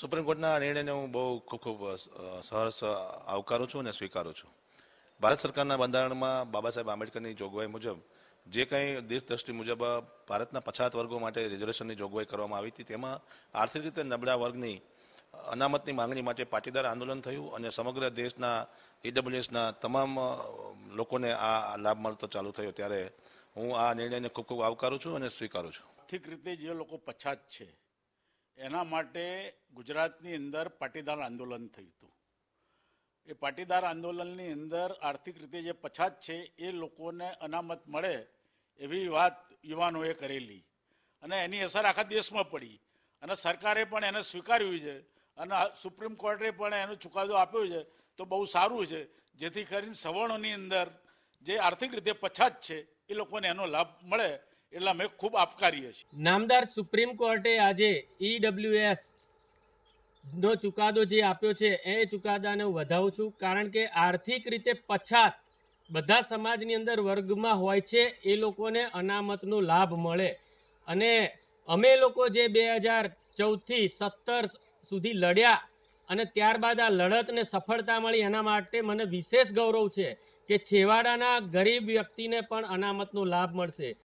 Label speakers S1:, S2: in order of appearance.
S1: supreme કોર્ટના નિર્ણયને હું બહુ ખૂબ ખૂબ સહર્ષ આવકારું છું અને સ્વીકારું છું ભારત સરકારના બંધારણમાં બાબા સાહેબ આંબેડકરની જોગવાઈ મુજબ જે કંઈ દેશ દ્રષ્ટિ મુજબ ભારતના પછાત વર્ગો માટે રિઝર્વેશનની જોગવાઈ કરવામાં આવી હતી તેમાં આર્થિક રીતે નબળા વર્ગની અનામતની માંગણી માટે પાટીદાર આંદોલન થયું અને સમગ્ર દેશના ઈડબ્લ્યુએસના તમામ લોકોને આ લાભ મળતો ચાલુ થયો ત્યારે હું આ નિર્ણયને ખૂબ ખૂબ આવકારું છું અને સ્વીકારું છું આર્થિક
S2: રીતે જે લોકો પછાત છે એના માટે ગુજરાતની અંદર પાટીદાર આંદોલન થયું હતું એ પાટીદાર આંદોલનની અંદર આર્થિક રીતે જે પછાત છે એ લોકોને અનામત મળે એવી વાત યુવાનોએ કરેલી અને એની અસર આખા દેશમાં પડી અને સરકારે પણ એને સ્વીકાર્યું છે અને સુપ્રીમ કોર્ટે પણ એનો ચુકાદો આપ્યો છે તો બહુ સારું છે જેથી કરીને સવર્ણોની અંદર જે આર્થિક રીતે પછાત છે એ લોકોને એનો લાભ મળે એટલે
S3: અમે ખૂબ આપકારીએ છીએ નામદાર સુપ્રીમ કોર્ટે આજે ઈડબ્લ્યુએસ e નો ચુકાદો જે આપ્યો છે એ ચુકાદાને હું વધાવું છું કારણ કે આર્થિક રીતે પછાત બધા સમાજની અંદર વર્ગમાં હોય છે એ લોકોને અનામતનો લાભ મળે અને અમે લોકો જે બે હજાર ચૌદથી સત્તર સુધી લડ્યા અને ત્યારબાદ આ લડતને સફળતા મળી એના માટે મને વિશેષ ગૌરવ છે કે છેવાડાના ગરીબ વ્યક્તિને પણ અનામતનો લાભ મળશે